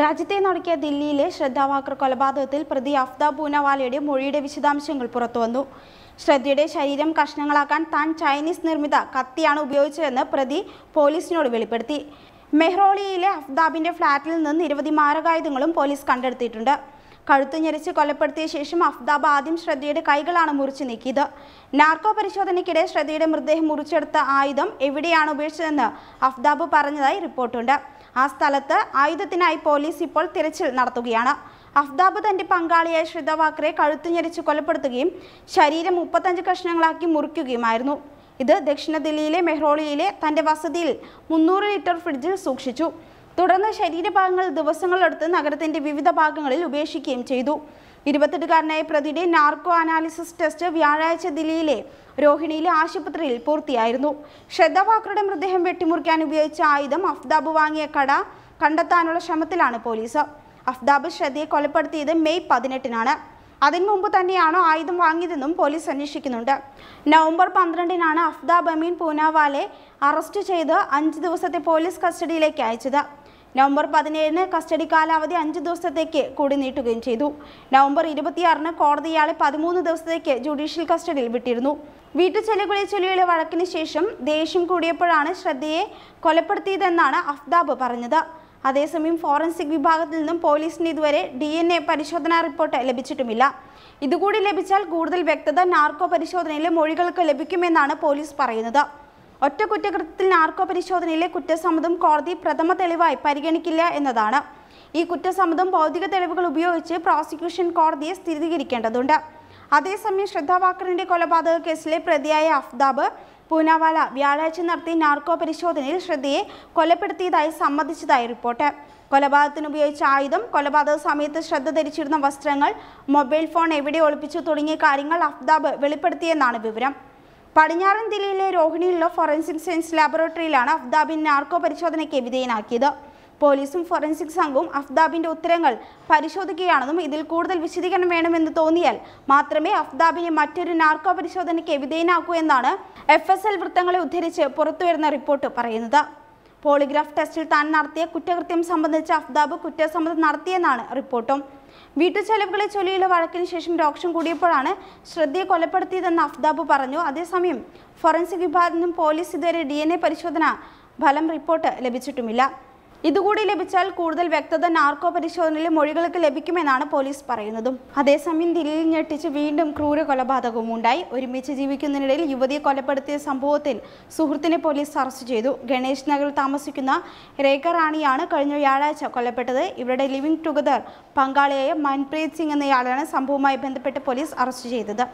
രാജ്യത്തെ നടക്കിയ ദില്ലിയിലെ ശ്രദ്ധാവാക്കർ കൊലപാതകത്തിൽ പ്രതി അഫ്താബ് പൂനവാലയുടെ മൊഴിയുടെ വിശദാംശങ്ങൾ പുറത്തുവന്നു ശ്രദ്ധയുടെ ശരീരം കഷ്ണങ്ങളാക്കാൻ താൻ ചൈനീസ് നിർമ്മിത കത്തിയാണ് ഉപയോഗിച്ചതെന്ന് പ്രതി പോലീസിനോട് വെളിപ്പെടുത്തി മെഹ്റോളിയിലെ അഫ്താബിന്റെ ഫ്ളാറ്റിൽ നിന്ന് നിരവധി മാരകായുധങ്ങളും പോലീസ് കണ്ടെടുത്തിട്ടുണ്ട് കഴുത്തു ഞെരിച്ച് കൊലപ്പെടുത്തിയ ശേഷം അഫ്താബ് ആദ്യം ശ്രദ്ധയുടെ കൈകളാണ് മുറിച്ചു നീക്കിയത് നാർക്കോ പരിശോധനയ്ക്കിടെ ശ്രദ്ധയുടെ മൃതദേഹം മുറിച്ചെടുത്ത ആയുധം എവിടെയാണ് ഉപയോഗിച്ചതെന്ന് അഫ്താബ് പറഞ്ഞതായി റിപ്പോർട്ടുണ്ട് ആ സ്ഥലത്ത് ആയുധത്തിനായി പോലീസ് ഇപ്പോൾ തിരച്ചിൽ നടത്തുകയാണ് അഫ്താബ് തന്റെ പങ്കാളിയായ ശ്രിത കഴുത്തു ഞെരിച്ച് കൊലപ്പെടുത്തുകയും ശരീരം മുപ്പത്തഞ്ച് കഷ്ണങ്ങളാക്കി മുറിക്കുകയുമായിരുന്നു ഇത് ദക്ഷിണ ദില്ലിയിലെ മെഹ്റോളിയിലെ തന്റെ വസതിയിൽ മുന്നൂറ് ലിറ്റർ ഫ്രിഡ്ജിൽ സൂക്ഷിച്ചു തുടർന്ന് ശരീരഭാഗങ്ങൾ ദിവസങ്ങളെടുത്ത് നഗരത്തിന്റെ വിവിധ ഭാഗങ്ങളിൽ ഉപേക്ഷിക്കുകയും ചെയ്തു ഇരുപത്തെട്ടുകാരനായ പ്രതിയുടെ നാർക്കോ അനാലിസിസ് ടെസ്റ്റ് വ്യാഴാഴ്ച ദില്ലിയിലെ രോഹിണിയിലെ ആശുപത്രിയിൽ പൂർത്തിയായിരുന്നു ശ്രദ്ധ മൃതദേഹം വെട്ടിമുറിക്കാൻ ഉപയോഗിച്ച ആയുധം അഫ്താബ് വാങ്ങിയ കട കണ്ടെത്താനുള്ള ശ്രമത്തിലാണ് പോലീസ് അഫ്താബ് ശ്രദ്ധയെ കൊലപ്പെടുത്തിയത് മെയ് പതിനെട്ടിനാണ് അതിനു മുമ്പ് തന്നെയാണോ ആയുധം വാങ്ങിയതെന്നും പോലീസ് അന്വേഷിക്കുന്നുണ്ട് നവംബർ പന്ത്രണ്ടിനാണ് അഫ്താബ് അമീൻ പൂനാവാലെ അറസ്റ്റ് ചെയ്ത് അഞ്ച് ദിവസത്തെ പോലീസ് കസ്റ്റഡിയിലേക്ക് അയച്ചത് നവംബർ പതിനേഴിന് കസ്റ്റഡി കാലാവധി അഞ്ച് ദിവസത്തേക്ക് കൂടി നീട്ടുകയും ചെയ്തു നവംബർ ഇരുപത്തിയാറിന് കോടതി ഇയാളെ പതിമൂന്ന് ദിവസത്തേക്ക് ജുഡീഷ്യൽ കസ്റ്റഡിയിൽ വിട്ടിരുന്നു വീട്ടുചെല്ലുകളെ ചൊല്ലിയുള്ള വഴക്കിന് ശേഷം ദേഷ്യം കൂടിയപ്പോഴാണ് ശ്രദ്ധയെ കൊലപ്പെടുത്തിയതെന്നാണ് അഫ്താബ് പറഞ്ഞത് അതേസമയം ഫോറൻസിക് വിഭാഗത്തിൽ നിന്നും പോലീസിന് ഇതുവരെ ഡി എൻ എ പരിശോധനാ റിപ്പോർട്ട് ലഭിച്ചിട്ടുമില്ല ഇതുകൂടി ലഭിച്ചാൽ കൂടുതൽ വ്യക്തത നാർക്കോ പരിശോധനയിലെ മൊഴികൾക്ക് ലഭിക്കുമെന്നാണ് പോലീസ് പറയുന്നത് ഒറ്റ കുറ്റകൃത്യത്തിൽ നാർക്കോ പരിശോധനയിലെ കുറ്റസമ്മതം കോടതി പ്രഥമ തെളിവായി പരിഗണിക്കില്ല എന്നതാണ് ഈ കുറ്റസമ്മതം ഭൗതിക തെളിവുകൾ ഉപയോഗിച്ച് പ്രോസിക്യൂഷൻ കോടതിയെ സ്ഥിരീകരിക്കേണ്ടതുണ്ട് അതേസമയം ശ്രദ്ധാവാക്കറിന്റെ കൊലപാതക കേസിലെ പ്രതിയായ അഫ്താബ് പൂനാവാല വ്യാഴാഴ്ച നടത്തിയ നാർക്കോ പരിശോധനയിൽ ശ്രദ്ധയെ കൊലപ്പെടുത്തിയതായി സമ്മതിച്ചതായി റിപ്പോർട്ട് കൊലപാതകത്തിന് ഉപയോഗിച്ച ആയുധം കൊലപാതക സമയത്ത് ശ്രദ്ധ ധരിച്ചിരുന്ന വസ്ത്രങ്ങൾ മൊബൈൽ ഫോൺ എവിടെ ഒളിപ്പിച്ചു തുടങ്ങിയ കാര്യങ്ങൾ അഫ്താബ് വെളിപ്പെടുത്തിയെന്നാണ് വിവരം പടിഞ്ഞാറൻ ദില്ലിയിലെ രോഹിണിയിലുള്ള ഫോറൻസിക് സയൻസ് ലാബോറട്ടറിയിലാണ് അഫ്താബിൻ നാർക്കോ പരിശോധനയ്ക്ക് വിധേയനാക്കിയത് പോലീസും ഫോറൻസിക് സംഘവും അഫ്താബിൻ്റെ ഉത്തരങ്ങൾ പരിശോധിക്കുകയാണെന്നും ഇതിൽ കൂടുതൽ വിശദീകരണം വേണമെന്ന് തോന്നിയാൽ മാത്രമേ അഫ്താബിനെ മറ്റൊരു നാർക്കോ പരിശോധനയ്ക്ക് വിധേയനാക്കൂ എന്നാണ് എഫ് എസ് എൽ വൃത്തങ്ങളെ ഉദ്ധരിച്ച് പുറത്തുവരുന്ന റിപ്പോർട്ട് പറയുന്നത് പോളിഗ്രാഫ് ടെസ്റ്റിൽ താൻ നടത്തിയ കുറ്റകൃത്യം സംബന്ധിച്ച് അഫ്താബ് കുറ്റസമ്മതം നടത്തിയെന്നാണ് റിപ്പോർട്ടും ചെലവുകളെ ചൊല്ലിയുള്ള വഴക്കിന് ശേഷം രോക്ഷം കൂടിയപ്പോഴാണ് ശ്രദ്ധയെ കൊലപ്പെടുത്തിയതെന്ന് അഫ്താബ് പറഞ്ഞു അതേസമയം ഫോറൻസിക് വിഭാഗത്തിനും പോലീസ് ഇതുവരെ ഡി പരിശോധന ഫലം റിപ്പോർട്ട് ലഭിച്ചിട്ടുമില്ല ഇതുകൂടി ലഭിച്ചാൽ കൂടുതൽ വ്യക്തത നാർക്കോ പരിശോധനയിലെ മൊഴികൾക്ക് ലഭിക്കുമെന്നാണ് പോലീസ് പറയുന്നത് അതേസമയം ദില്ലിയിൽ ഞെട്ടിച്ച് വീണ്ടും ക്രൂര കൊലപാതകവും ഉണ്ടായി ഒരുമിച്ച് ജീവിക്കുന്നതിനിടയിൽ യുവതിയെ കൊലപ്പെടുത്തിയ സംഭവത്തിൽ സുഹൃത്തിനെ പോലീസ് അറസ്റ്റ് ചെയ്തു ഗണേഷ് നഗറിൽ താമസിക്കുന്ന രേഖ റാണിയാണ് കഴിഞ്ഞ വ്യാഴാഴ്ച കൊല്ലപ്പെട്ടത് ഇവരുടെ ലിവിംഗ് ടുഗദർ പങ്കാളിയായ മൻപ്രീത് സിംഗ് എന്നയാളാണ് സംഭവവുമായി ബന്ധപ്പെട്ട് പോലീസ് അറസ്റ്റ് ചെയ്തത്